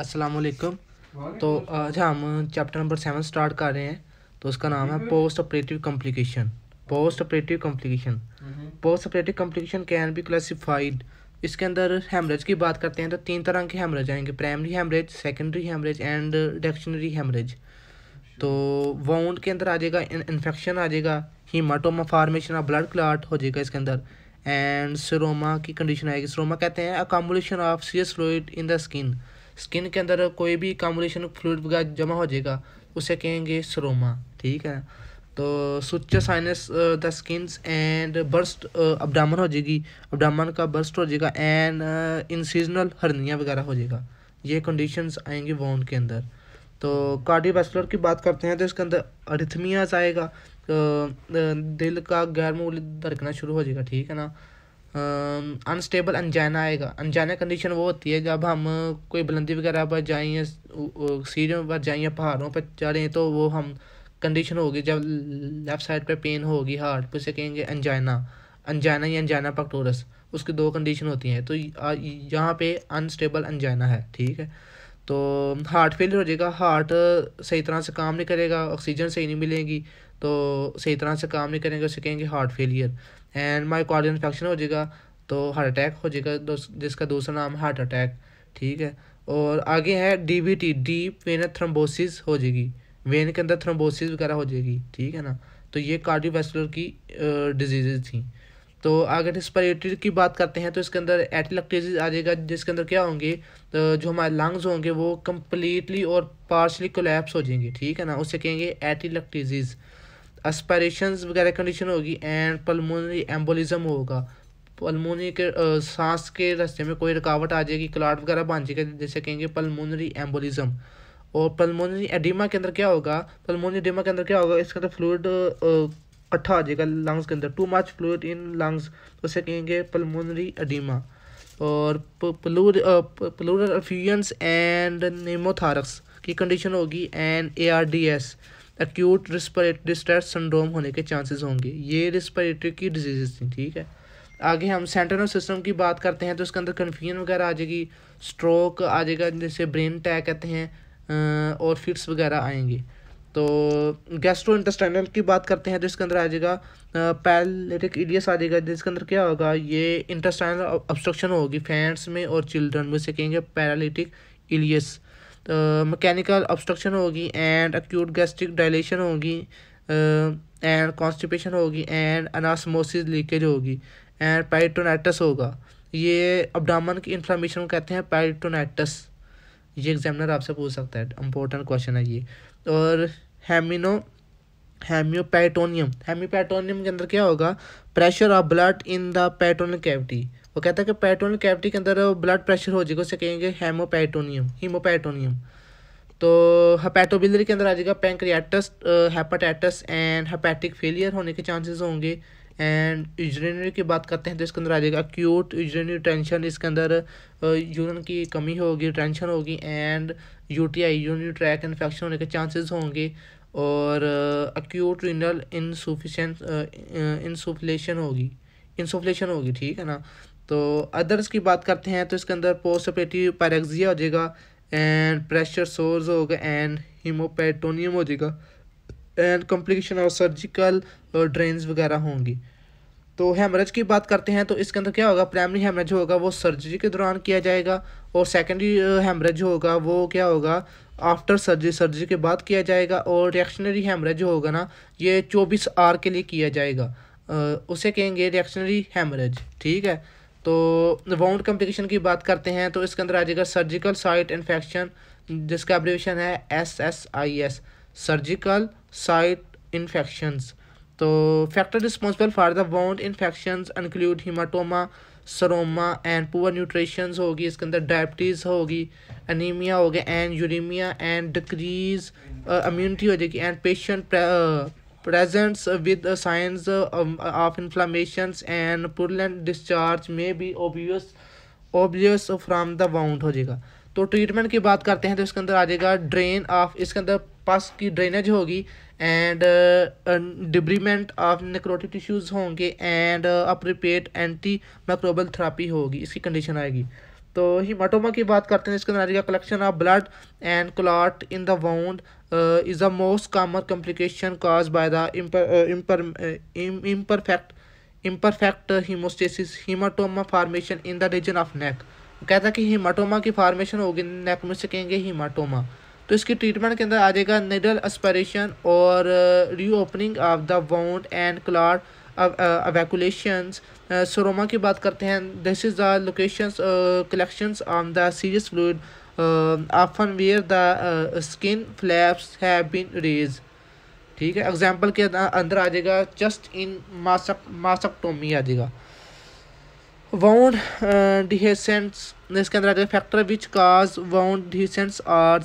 असलकम तो आज हम चैप्टर नंबर सेवन स्टार्ट कर रहे हैं तो उसका नाम है post operative complication post operative complication post operative complication can be classified इसके अंदर हेमरेज की बात करते हैं तो तीन तरह के हेमरेज आएंगे primary haemorrhage secondary haemorrhage and reactionary haemorrhage तो वाउंड के अंदर आ जाएगा इन्फेक्शन आ जाएगा haematoma formation of blood clot हो जाएगा इसके अंदर एंड सरोमा की कंडीशन आएगी सरोमा कहते हैं accumulation of serous fluid in the skin skin के अंदर कोई भी कॉम्बिनेशन फ्लूड वगैरह जमा हो जाएगा उसे कहेंगे सरोमा ठीक है तो such sinus the skin and burst abdomen हो जाएगी अबडामन का बर्स्ट हो जाएगा एंड इन सीजनल हरनिया वगैरह हो जाएगा ये कंडीशंस आएंगी वोन के अंदर तो कार्डियोवैस्कुलर की बात करते हैं तो इसके अंदर अरिथमियाज आएगा तो uh, दिल का गैर मूल धड़कना शुरू हो जाएगा ठीक है ना अनस्टेबल अनजाना आएगा अनजाना कंडीशन वो होती है जब हम कोई बुलंदी वगैरह पर जाएँ या सीढ़ियों पर जाएँ या पहाड़ों पर चढ़ें तो वो हम कंडीशन होगी जब लेफ़्ट साइड पर पेन होगी हार्ट पर उसे कहेंगे अनजाना अनजाना या अनजाना पकटोरस उसकी दो कंडीशन होती हैं तो यहाँ पे अनस्टेबल अनजाना है ठीक है तो हार्ट फेलियर हो जाएगा हार्ट सही तरह से काम नहीं करेगा ऑक्सीजन सही नहीं मिलेगी तो सही तरह से काम नहीं करेंगे उसे कहेंगे heart failure and myocardial infection हो जाएगा तो हार्ट अटैक हो जाएगा जिसका दूसरा नाम हार्ट अटैक ठीक है और आगे है D V T deep vein thrombosis हो जाएगी वेन के अंदर थ्रम्बोसिस वगैरह हो जाएगी ठीक है ना तो ये कार्डियोवैस्कुलर की डिजीज़ थी तो अगर इस परेटर की बात करते हैं तो इसके अंदर एटलक्टेजिस आ जाएगा जिसके अंदर क्या होंगे तो जो हमारे लंग्स होंगे वो कम्प्लीटली और पार्शली कोलेप्स हो जाएंगे ठीक है ना उसे कहेंगे एटिलक्टेजिस एस्पायरेशन वगैरह कंडीशन होगी एंड पलमोनरी एम्बोलिज्म होगा पलमोनरी के आ, सांस के रास्ते में कोई रुकावट आ जाएगी क्लाट वगैरह बन जाएगा जैसे कहेंगे पलमोनरी एम्बोलिज्म और पलमोनरी एडिमा के अंदर क्या होगा पलमोनरी एडिमा के अंदर क्या होगा इसके अंदर फ्लूड इकट्ठा हो जाएगा लंग्स के अंदर too much fluid in lungs उसे कहेंगे पलमोनरी अडीमा और प्लूर एंड नेमोथारक्स की कंडीशन होगी and A R D S acute respiratory distress syndrome होने के चांसेस होंगे ये रिस्परेटरी की डिजीज थी ठीक है आगे हम सेंटर सिस्टम की बात करते हैं तो उसके अंदर कन्फ्यूजन वगैरह आ जाएगी स्ट्रोक आ जाएगा जैसे ब्रेन अटैक कहते हैं और फिट्स वगैरह आएंगे तो गैस्ट्रो इंटेस्टाइनल की बात करते हैं तो इसके अंदर आ जाएगा पैलेटिक इडियस आ जाएगा जिसके अंदर क्या होगा ये इंटेस्टाइनल ऑब्स्ट्रक्शन होगी फैंट्स में और चिल्ड्रन में से कहेंगे पैरालिटिक इलियस मैकेनिकल ऑब्स्ट्रक्शन होगी एंड एक्यूट गैस्ट्रिक डायलेशन होगी एंड कॉन्स्टिपेशन होगी एंड अनासमोसिस लीकेज होगी एंड पैरिटोनाइटस होगा ये अबडामन की इन्फ्लामेशन को कहते हैं पैरिटोनाइटस ये एग्जामिनर आपसे पूछ सकता है इंपॉर्टेंट क्वेश्चन है ये और हेमिनो हेम्योपैटोनियम हेम्योपैटोनियम के अंदर क्या होगा pressure of blood in the peritoneal cavity वो कहता है कि पैटोनल कैविटी के अंदर ब्लड प्रेशर हो जाएगा उसे कहेंगे हेमोपैटोनियम हीमोपैटोनियम तो हेपेटोबिलरी के अंदर आ जाएगा pancreatitis hepatitis and hepatic failure होने के चांसेस होंगे एंड यूजनरी की बात करते हैं तो इसके अंदर आ जाएगा अक्यूट यूजनरी टेंशन इसके अंदर यूरन की कमी होगी टेंशन होगी and UTI urinary tract infection होने के चांसेस होंगे और अक्यूट रिनल इनसुफिशेंस इंसुफलेशन होगी इंसुफलेशन होगी ठीक है ना तो अदर्स की बात करते हैं तो इसके अंदर पोस्ट ऑपरेटिव पैरेक्सिया हो जाएगा एंड प्रेशर सोर्स होगा एंड हीमोपेटोनियम हो जाएगा एंड कॉम्प्लिकेशन और सर्जिकल ड्रेन्स वगैरह होंगी तो हेमरेज की बात करते हैं तो इसके अंदर क्या होगा प्राइमरी हेमरेज होगा वो सर्जरी के दौरान किया जाएगा और सेकेंडरी हेमरेज होगा वो क्या होगा आफ्टर सर्जरी सर्जरी के बाद किया जाएगा और रिएक्शनरी हेमरेज होगा ना ये चौबीस आर के लिए किया जाएगा उसे कहेंगे रिएक्शनरी हेमरेज ठीक है तो वाउंड कम्प्लिकेशन की बात करते हैं तो इसके अंदर आ जाएगा सर्जिकल साइट इन्फेक्शन जिसका एब्रिवेशन है S S I S surgical site infections तो factor responsible for the wound infection include haematoma seroma and poor nutrition होगी इसके अंदर डायबिटीज़ होगी अनीमिया हो गया and uraemia and decrease immunity हो जाएगी and patient presents with signs of inflammation and purulent discharge में purulent obvious obvious from the wound हो जाएगा तो ट्रीटमेंट की बात करते हैं तो इसके अंदर आ जाएगा ड्रेन ऑफ इसके अंदर पस की ड्रेनेज होगी and debridement of necrotic tissues होंगे and appropriate antimicrobial therapy होगी इसकी कंडीशन आएगी तो हिमाटोमा की बात करते हैं इसके अंदर आ जाएगा collection of blood and clot in the wound is the most common complication caused by the imperfect imperfect haemostasis haematoma formation in the region of neck कहता कि हिमाटोमा की फार्मेशन होगी नेक में से कहेंगे हिमाटोमा तो इसकी ट्रीटमेंट के अंदर आ जाएगा निडल एस्पायरेशन और reopening of the wound and clot evacuation seroma की बात करते हैं this is the location collection on the serous fluid often where the skin flaps have been raised ठीक है एग्जाम्पल के अंदर आ जाएगा जस्ट इन मासक मासकटोमी आ जाएगा वाउंड डिहेसेंट्स uh, इसके अंदर आ जाएगा factor which cause wound dehiscence are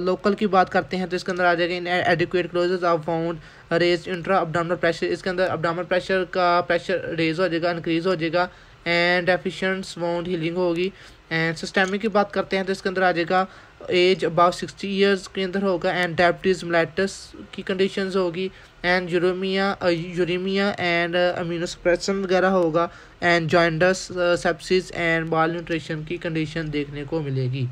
local की बात करते हैं तो इसके अंदर आ जाएगा inadequate closures of wound raised intra abdominal pressure इसके अंदर अपडामल प्रेशर का प्रेशर रेज हो जाएगा इंक्रीज हो जाएगा एंड एफिशंस वाउंड हीलिंग होगी एंड सिस्टेमिक की बात करते हैं तो इसके अंदर आ जाएगा एज अबाउ सिक्सटी ईयर्स के अंदर होगा एंड डायबिटीज़ मिलाइटस की कंडीशन होगी and uraemia uraemia and immunosuppression वगैरह होगा and jaundice sepsis and malnutrition की कंडीशन देखने को मिलेगी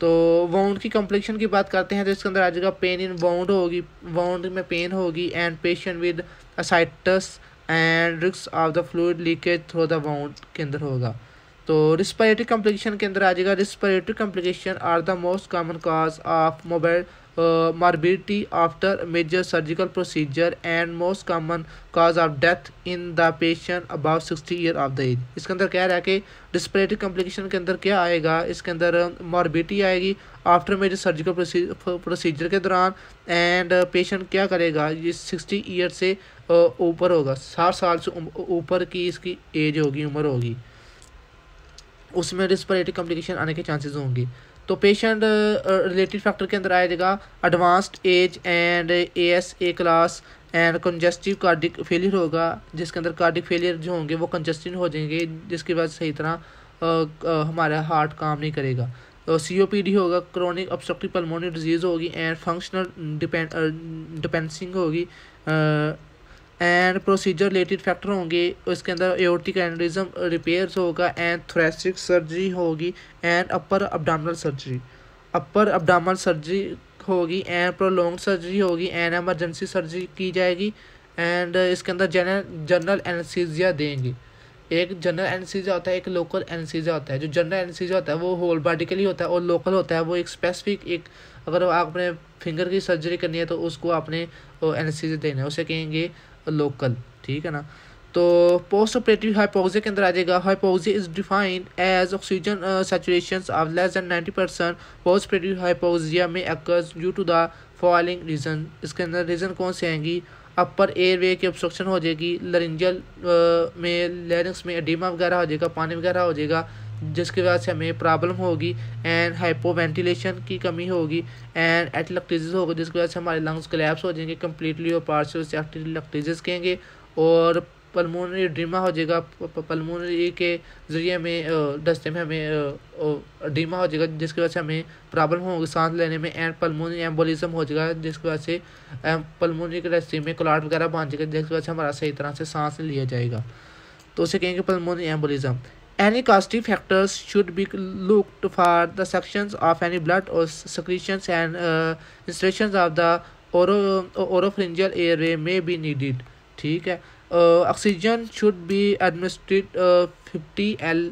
तो वाउंड की कम्प्लेक्शन की बात करते हैं तो इसके अंदर आ जाएगा पेन इन वाउंड होगी वाउंड में पेन होगी and patient with ascites and रिक्स of the fluid leakage through the wound के अंदर होगा तो रिस्परेटरी कॉम्प्लिकेशन के अंदर आ जाएगा respiratory complication are the most common cause of mobile morbidity after major surgical procedure and most common cause of death in the patient above sixty year of the age इसके अंदर कह रहा है कि डिस्परेटिव कॉम्प्लिकेशन के अंदर क्या आएगा इसके अंदर मॉर्बिडिटी आएगी आफ्टर मेजर सर्जिकल प्रोसीजर के दौरान एंड पेशेंट क्या करेगा ये सिक्सटी ईयर से ऊपर होगा साठ साल से ऊपर की इसकी एज होगी उम्र होगी उसमें रिस्परेटिव कॉम्प्लिकेशन आने के चांसेस होंगे तो पेशेंट रिलेटेड फैक्टर के अंदर आएगा advanced age and S A class and congestive cardiac failure होगा जिसके अंदर कार्डिक फेलियर जो होंगे वो कंजेस्टिव हो जाएंगे जिसकी वजह से सही तरह हमारा हार्ट काम नहीं करेगा सी ओ पी डी होगा क्रोनिक ऑब्स्ट्रक्टिव पल्मोनरी डिजीज़ होगी एंड फंक्शनल डिपेंड डिपेंसिंग होगी एंड प्रोसीजर रिलेटेड फैक्टर होंगे उसके अंदर एओटिक एनरिज्म रिपेयर होगा एंड थ्रेसिक सर्जरी होगी and upper abdominal surgery upper abdominal surgery होगी एंड प्रोलोंग सर्जरी होगी एंड एमरजेंसी सर्जरी की जाएगी एंड इसके अंदर जनरल जनरल एनसीजिया देंगे एक जनरल एनसीजिया होता है एक लोकल एनसीजिया होता है जो जनरल एनसीजिया होता है वो होल बॉडी के लिए होता है और लोकल होता है वो एक स्पेसिफिक एक अगर आपने फिंगर की सर्जरी करनी है तो उसको आपने एनसीजिया देना है उसे कहेंगे लोकल ठीक है ना तो पोस्ट ऑपरेटिव हाइपोक्सिया के अंदर आ जाएगा hypoxia is defined as oxygen saturation of less than ninety percent post operative hypoxia में occurs due to the following reason इसके अंदर रीज़न कौन से आएंगी अपर एयर वे की ऑब्स्ट्रक्शन हो जाएगी लरिंजल uh, में लैरिंग्स में एडीमा वगैरह हो जाएगा पानी वगैरह हो जाएगा जिसकी वजह से हमें प्रॉब्लम होगी एंड हाइपोवेंटिलेशन की कमी होगी एंड एटलक्टिस होगी जिसकी वजह से हमारे लंग्स क्लेप्स हो जाएंगे कम्प्लीटली और पार्सल से कहेंगे और पलमोनरी ड्रीमा हो जाएगा पलमोनरी के ज़रिए हमें दस्ते में हमें ड्रीमा हो जाएगा जिसकी वजह से हमें प्रॉब्लम होगी सांस लेने में एंड पलमोनरी एम्बोलिज्म हो जाएगा जिसकी वजह से पलमोनरी के डस्ते में क्लाट वगैरह बांध जाएगा जिसकी वजह से हमारा सही तरह से सांस लिया जाएगा तो उसे कहेंगे pulmonary embolism Any causative factors should be looked for the sections of any blood or secretions and uh, of the oropharyngeal airway may be needed. Uh, oxygen should be administered 50 L,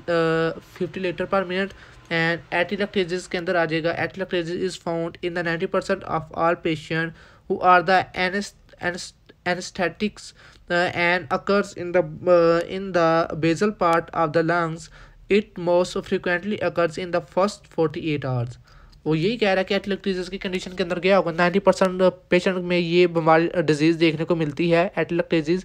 50 liter per minute and atelectasis can the Atelectasis is found in the 90% of all patients who are the anesthetic anesthetics uh, and occurs in the uh, in the basal part of the lungs it most frequently occurs in the first forty eight hours वो यही कह रहा है कि एटलेक्ट्रीजिस की condition के अंदर गया होगा नाइन्टी परसेंट पेशेंट में ये बीमारी डिजीज़ uh, देखने को मिलती है एटलेक्ट्रीजिस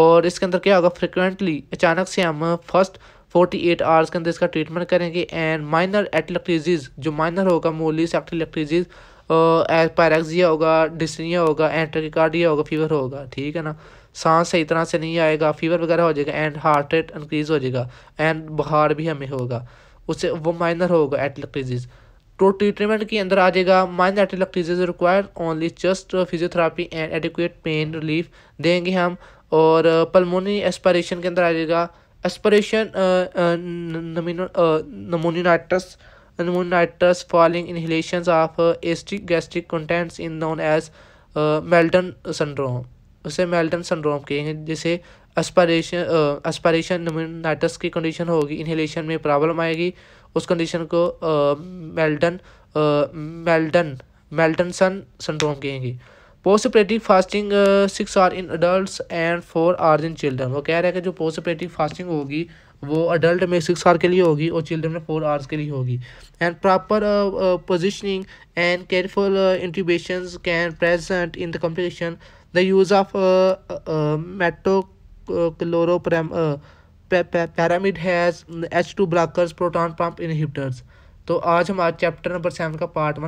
और इसके अंदर क्या होगा फ्रिक्वेंटली अचानक से हम फर्स्ट फोर्टी एट आवर्स के अंदर इसका ट्रीटमेंट करेंगे एंड माइनर एटलेक्ट्रीजिस जो माइनर होगा मोलिस एटलेक्ट्रीजिस पैरेक्सिया होगा डिसनिया होगा एंट्रिकार्डिया होगा फीवर होगा ठीक है ना सांस सही तरह से नहीं आएगा फीवर वगैरह हो जाएगा एंड हार्ट रेट इंक्रीज़ हो जाएगा एंड बुखार भी हमें होगा उससे वो माइनर होगा एटलक डिजीज़ तो ट्रीटमेंट के अंदर आ जाएगा minor atelectasis disease required only just physiotherapy and adequate pain relief देंगे हम और पलमोनी एस्पायरेशन के अंदर आ जाएगा aspiration pneumonia pneumonitis following falling inhalations of uh, acidic gastric contents in known as Mendelson uh, syndrome उसे मेल्टन सिंड्रोम कहेंगे जिसे अस्पारेशन अस्पारेशन नोमिनाइटस की कंडीशन होगी इनहेलेशन में प्रॉब्लम आएगी उस कंडीशन को मेल्टन मेल्टन मेल्टनसन सिंड्रोम कहेंगे postoperative fasting six hour in adult and four hour in children वो कह रहे हैं कि जो पोस्टोपरेटिव फास्टिंग होगी वो अडल्ट में सिक्स आर के लिए होगी और चिल्ड्रन में फोर आवर्स के लिए होगी and proper positioning and careful intubation can present in the competition the use of metoclopramide has H two blockers proton pump inhibitors तो आज हमारा चैप्टर नंबर सेवन का पार्ट वन